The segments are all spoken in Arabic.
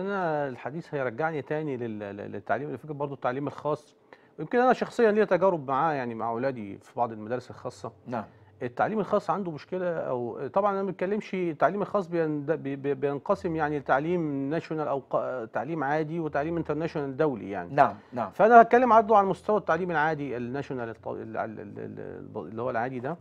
انا الحديث هيرجعني تاني للتعليم فكره برضو التعليم الخاص يمكن انا شخصيا ليا تجارب معاه يعني مع اولادي في بعض المدارس الخاصه نعم التعليم الخاص عنده مشكله او طبعا انا ما بتكلمش التعليم الخاص بينقسم يعني لتعليم ناشونال او تعليم عادي وتعليم انترناشونال دولي يعني نعم نعم فانا هتكلم برضه على مستوى التعليم العادي الناشونال اللي هو العادي ده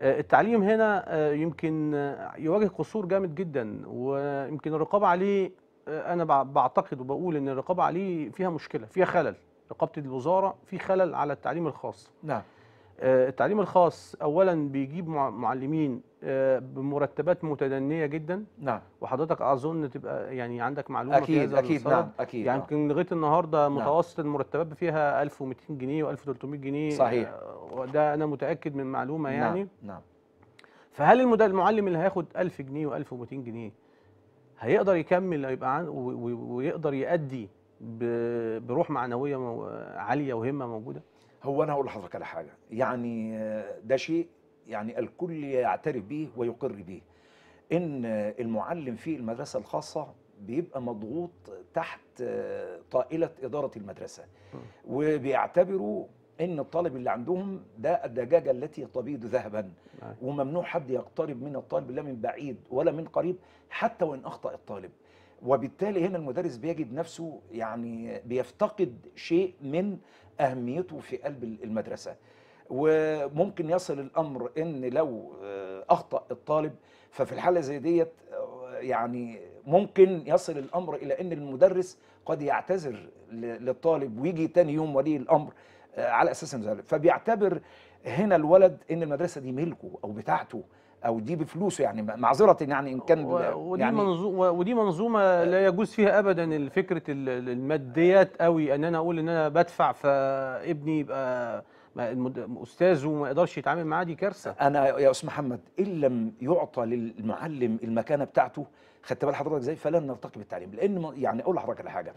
آه، التعليم هنا آه، يمكن آه، يواجه قصور جامد جدا ويمكن الرقابه عليه انا بعتقد وبقول ان الرقابه عليه فيها مشكله فيها خلل رقابه الوزاره في خلل على التعليم الخاص نعم آه، التعليم الخاص اولا بيجيب معلمين آه، بمرتبات متدنيه جدا نعم وحضرتك اظن تبقى يعني عندك معلومه اكيد اكيد نعم اكيد يعني نعم. يمكن لغايه النهارده نعم. متوسط نعم. المرتبات فيها 1200 جنيه و1300 جنيه صحيح آه، وده انا متاكد من معلومه نعم، يعني نعم نعم فهل المعلم اللي هياخد 1000 جنيه و1200 جنيه هيقدر يكمل يبقى ويقدر يأدي بروح معنويه عاليه وهمه موجوده هو انا هقول لحضرتك على حاجه يعني آه، ده شيء يعني الكل يعترف به ويقر به ان المعلم في المدرسه الخاصه بيبقى مضغوط تحت آه، طائله اداره المدرسه وبيعتبروا ان الطالب اللي عندهم ده الدجاجه التي تبيض ذهبا نعم. وممنوع حد يقترب من الطالب لا من بعيد ولا من قريب حتى وان اخطا الطالب وبالتالي هنا المدرس بيجد نفسه يعني بيفتقد شيء من اهميته في قلب المدرسه وممكن يصل الامر ان لو آه، اخطا الطالب ففي الحاله زي ديت آه، يعني ممكن يصل الامر الى ان المدرس قد يعتذر للطالب ويجي تاني يوم ولي الامر على اساس انه فبيعتبر هنا الولد ان المدرسه دي ملكه او بتاعته او دي بفلوسه يعني معذره يعني ان كان ودي يعني منظومه ودي منظومه لا يجوز فيها ابدا فكره الماديات قوي ان انا اقول ان انا بدفع فابني يبقى استاذ وما يقدرش يتعامل معاه دي كارثه انا يا استاذ محمد ان لم يعطى للمعلم المكانه بتاعته خدت بال حضرتك ازاي فلن نرتقي بالتعليم لان يعني اقول لحضرتك على حاجه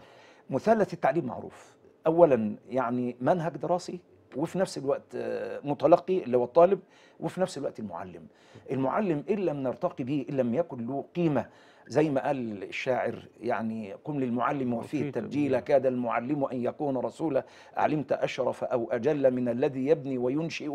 مثلث التعليم معروف اولا يعني منهج دراسي وفي نفس الوقت آه، متلقي اللي هو الطالب وفي نفس الوقت المعلم المعلم ان لم نرتقي به ان لم يكن له قيمه زي ما قال الشاعر يعني قم للمعلم وفيه التبجيل كاد المعلم ان يكون رسولا علمت اشرف او اجل من الذي يبني وينشئ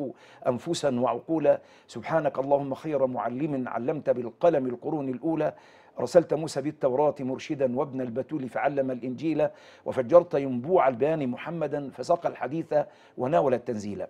انفسا وعقولا سبحانك اللهم خير معلم علمت بالقلم القرون الاولى أرسلت موسى بالتوراة مرشدا وابن البتول فعلم الإنجيل وفجرت ينبوع البيان محمدا فساق الحديث وناول التنزيل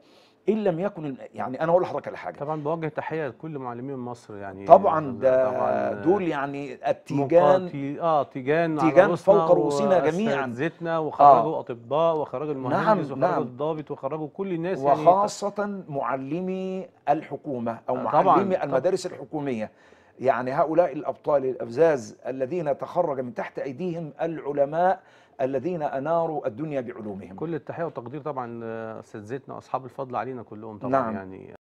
ان لم يكن يعني انا اقول لحضرتك على حاجه طبعا بوجه تحيه لكل معلمين مصر يعني طبعا ده دول يعني التيجان اه تيجان تيجان فوق رؤوسنا جميعا زيتنا وخرجوا آه اطباء وخرجوا نعم، المهندس نعم وخرجوا نعم الضابط وخرجوا كل الناس يعني. وخاصه يعني معلمي الحكومه او آه، معلمي المدارس الحكوميه يعني هؤلاء الأبطال الأفزاز الذين تخرج من تحت أيديهم العلماء الذين أناروا الدنيا بعلومهم كل التحية والتقدير طبعا أستاذ زيتنا أصحاب الفضل علينا كلهم طبعا نعم. يعني